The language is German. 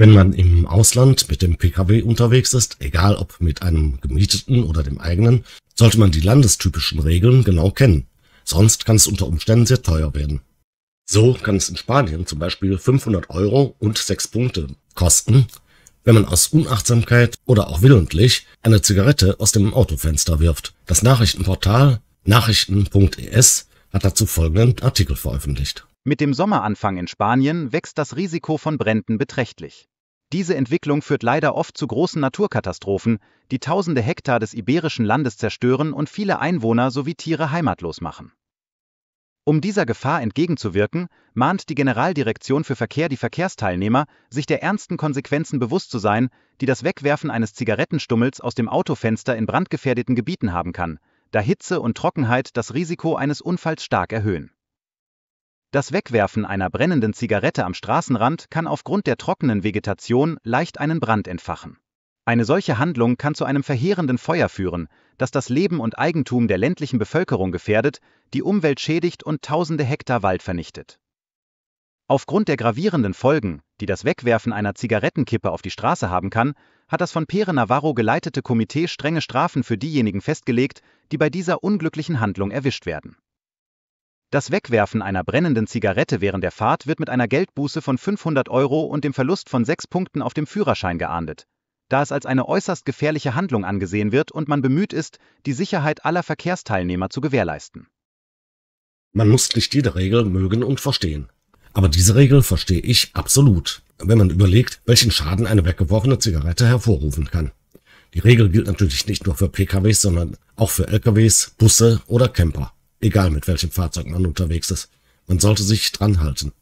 Wenn man im Ausland mit dem Pkw unterwegs ist, egal ob mit einem gemieteten oder dem eigenen, sollte man die landestypischen Regeln genau kennen. Sonst kann es unter Umständen sehr teuer werden. So kann es in Spanien zum Beispiel 500 Euro und 6 Punkte kosten, wenn man aus Unachtsamkeit oder auch willentlich eine Zigarette aus dem Autofenster wirft. Das Nachrichtenportal nachrichten.es hat dazu folgenden Artikel veröffentlicht. Mit dem Sommeranfang in Spanien wächst das Risiko von Bränden beträchtlich. Diese Entwicklung führt leider oft zu großen Naturkatastrophen, die tausende Hektar des iberischen Landes zerstören und viele Einwohner sowie Tiere heimatlos machen. Um dieser Gefahr entgegenzuwirken, mahnt die Generaldirektion für Verkehr die Verkehrsteilnehmer, sich der ernsten Konsequenzen bewusst zu sein, die das Wegwerfen eines Zigarettenstummels aus dem Autofenster in brandgefährdeten Gebieten haben kann, da Hitze und Trockenheit das Risiko eines Unfalls stark erhöhen. Das Wegwerfen einer brennenden Zigarette am Straßenrand kann aufgrund der trockenen Vegetation leicht einen Brand entfachen. Eine solche Handlung kann zu einem verheerenden Feuer führen, das das Leben und Eigentum der ländlichen Bevölkerung gefährdet, die Umwelt schädigt und tausende Hektar Wald vernichtet. Aufgrund der gravierenden Folgen, die das Wegwerfen einer Zigarettenkippe auf die Straße haben kann, hat das von Pere Navarro geleitete Komitee strenge Strafen für diejenigen festgelegt, die bei dieser unglücklichen Handlung erwischt werden. Das Wegwerfen einer brennenden Zigarette während der Fahrt wird mit einer Geldbuße von 500 Euro und dem Verlust von sechs Punkten auf dem Führerschein geahndet, da es als eine äußerst gefährliche Handlung angesehen wird und man bemüht ist, die Sicherheit aller Verkehrsteilnehmer zu gewährleisten. Man muss nicht jede Regel mögen und verstehen. Aber diese Regel verstehe ich absolut, wenn man überlegt, welchen Schaden eine weggeworfene Zigarette hervorrufen kann. Die Regel gilt natürlich nicht nur für PKWs, sondern auch für LKWs, Busse oder Camper. Egal mit welchem Fahrzeug man unterwegs ist. Man sollte sich dran halten.